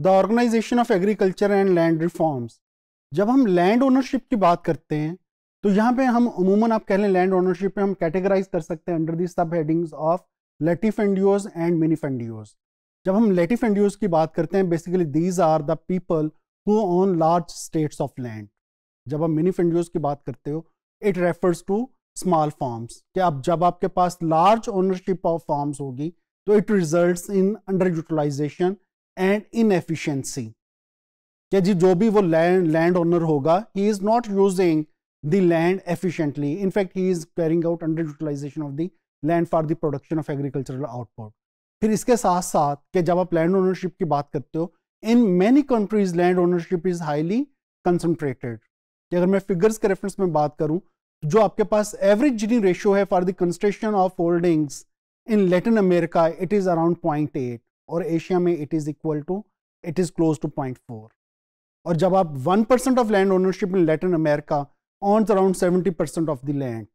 The organization of agriculture and land reforms जब हम land ownership की बात करते हैं तो यहाँ पे हम अमूमन आप कह लें लैंड ओनरशिप में हम कैटेगराइज कर सकते हैं under the sub headings of latifundios and minifundios जब हम लेटिफेंडियोज की बात करते हैं basically these are the people who own large estates of land जब हम मिनीफेंडियोज की बात करते हो it refers to small farms कि अब जब आपके पास लार्ज ओनरशिप ऑफ फार्म्स होगी तो it result in under utilization and inefficiency क्या जी जो भी वो लैंड लैंड ओनर होगा he is not using the land efficiently in fact he is carrying out under utilization of the land for the production of agricultural output फिर इसके साथ साथ कि जब आप लैंड ओनरशिप की बात करते हो in many countries land ownership is highly concentrated अगर मैं फिगर्स के रेफरेंस में बात करूँ जो आपके पास एवरेज जीनिंग रेशियो है for the concentration of holdings in Latin America it is around point eight और एशिया में it is equal to it is close to point four और जब आप one percent of land ownership in Latin America own around seventy percent of the land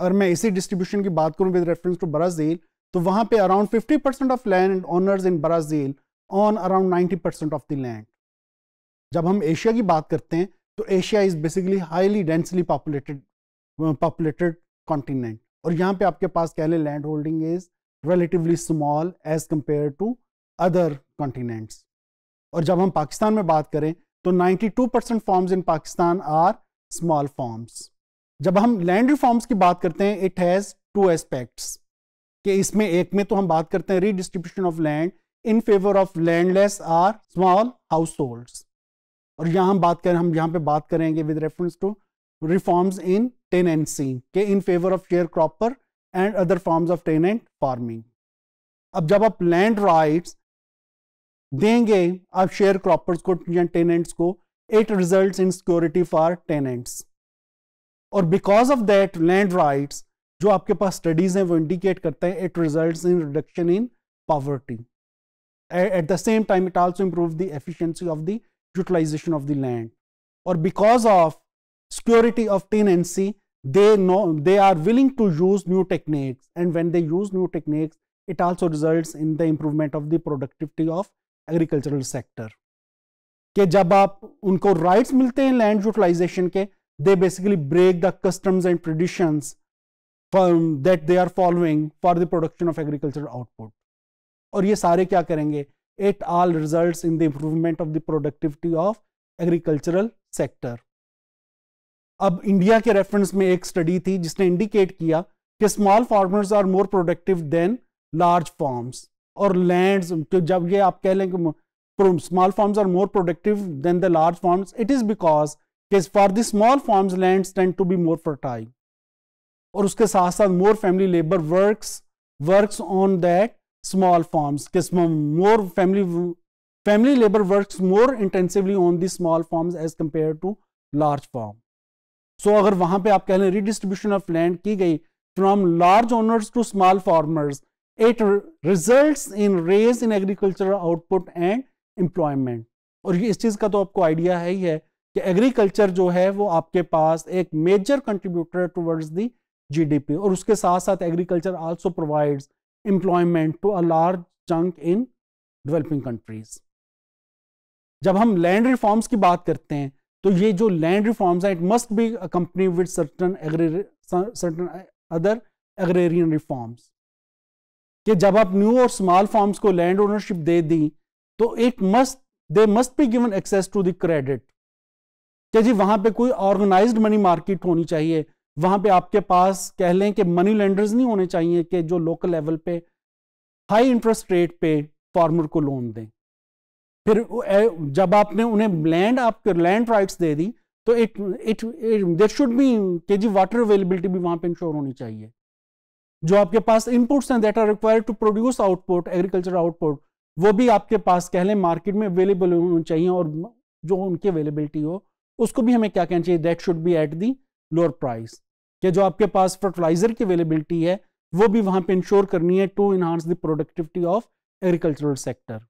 अगर मैं इसी distribution की बात करूँ विद रेफरेंस टू ब्राज़ील तो वहाँ पे around fifty percent of land owners in Brazil own around ninety percent of the land जब हम एशिया की बात करते हैं तो Asia is basically highly densely populated populated continent और यहाँ पे आपके पास कह लें land holding is relatively small as compared to other continents. और जब हम पाकिस्तान में बात करें तो 92 percent farms in Pakistan are small farms जब हम लैंड रिफॉर्म्स की बात करते हैं इट हैज़ टू एस्पेक्ट्स कि इसमें एक में तो हम बात करते हैं redistribution of land in favour of landless or small households और यहाँ हम बात करें हम यहाँ पे बात करेंगे with reference to reforms in tenancy के in favour of share cropper and other forms of tenant farming अब जब आप लैंड राइट्स देंगे आप शेयर क्रॉपर्स को या टेनेंट्स को it result in security for tenants और because of that land rights जो आपके पास स्टडीज हैं वो इंडिकेट करते हैं it result in reduction in poverty at the same time it also improve the efficiency of the utilization of the land और because of security of tenancy they know they are willing to use new techniques and when they use new techniques it also results in the improvement of the productivity of agricultural sector ke jab aap unko rights milte land utilization they basically break the customs and traditions that they are following for the production of agricultural output aur ye sare kya it all results in the improvement of the productivity of agricultural sector अब India के reference में एक study थी जिसने indicate किया कि small farmers are more productive than large farms और lands तो जब ये आप कह लें कि small farms are more productive than the large farms it is because for the small farms lands tend to be more fertile और उसके साथ साथ more family labour works works on that small farms के more family family labour works more intensively on the small farms as compare to large farm so so, अगर वहां पे आप कह लें रिडिस्ट्रीब्यूशन ऑफ लैंड की गई from large owners to small farmers it result in raise in agriculture output and employment और ये इस चीज़ का तो आपको आइडिया है ही है कि एग्रीकल्चर जो है वो आपके पास एक major contributor towards the GDP और उसके साथ साथ agriculture also provides employment to a large chunk in developing countries जब हम लैंड रिफॉर्म्स की बात करते हैं तो ये जो लैंड रिफॉर्म्स हैं it must be company with certain certain other agrarian reforms कि जब आप न्यू और स्मॉल फॉर्म्स को लैंड ओनरशिप दे दी तो it must they must be given access to the credit कि जी वहां पे कोई ऑर्गेनाइज्ड मनी मार्केट होनी चाहिए वहां पे आपके पास कह लें कि मनी लेंडर्स नहीं होने चाहिए कि जो लोकल लेवल पे हाई इंटरेस्ट रेट पे फार्मर को लोन दें फिर जब आपने उन्हें लैंड आप लैंड राइट्स दे दी तो it it there should be के जी वाटर अवेलेबिलिटी भी वहां पे इंश्योर होनी चाहिए जो आपके पास इनपुट्स हैं that are required to produce output agriculture output वो भी आपके पास कह लें मार्केट में अवेलेबल होनी चाहिए और जो उनकी अवेलेबिलिटी हो उसको भी हमें क्या कहना चाहिए that should be at the lower price कि जो आपके पास फर्टिलाइजर की अवेलेबिलिटी है वो भी वहां पे इंश्योर करनी है to enhance the productivity of agricultural sector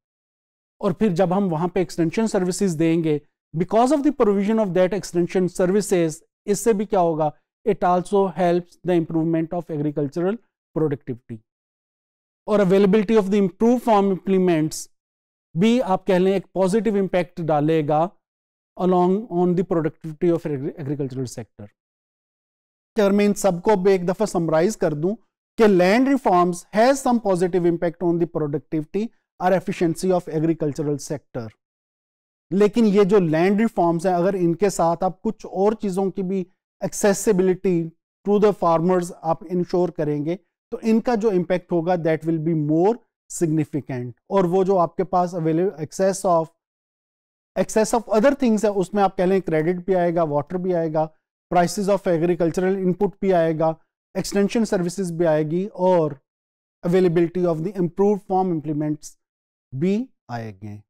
और फिर जब हम वहां पे एक्सटेंशन सर्विसेज देंगे because of the provision of that extension services इससे भी क्या होगा it also helps the improvement of agricultural productivity और availability of the improve farm implements भी आप कह लें एक पॉजिटिव इम्पैक्ट डालेगा along on the productivity of agricultural sector अगर मैं इन सबको एक दफ़ा समराइज कर दूं कि land reforms has some positive impact on the productivity और एफिशिएंसी ऑफ एग्रीकल्चरल सेक्टर लेकिन ये जो लैंड रिफॉर्म्स हैं अगर इनके साथ आप कुछ और चीज़ों की भी एक्सेसिबिलिटी टू द फार्मर्स आप इंश्योर करेंगे तो इनका जो इम्पैक्ट होगा that will be more significant और वो जो आपके पास available access of access of other things है उसमें आप कह लें क्रेडिट भी आएगा वाटर भी आएगा प्राइसेस ऑफ एग्रीकल्चरल इनपुट भी आएगा एक्सटेंशन सर्विसेज भी आएगी और availability of the improve farm implements be आएंगे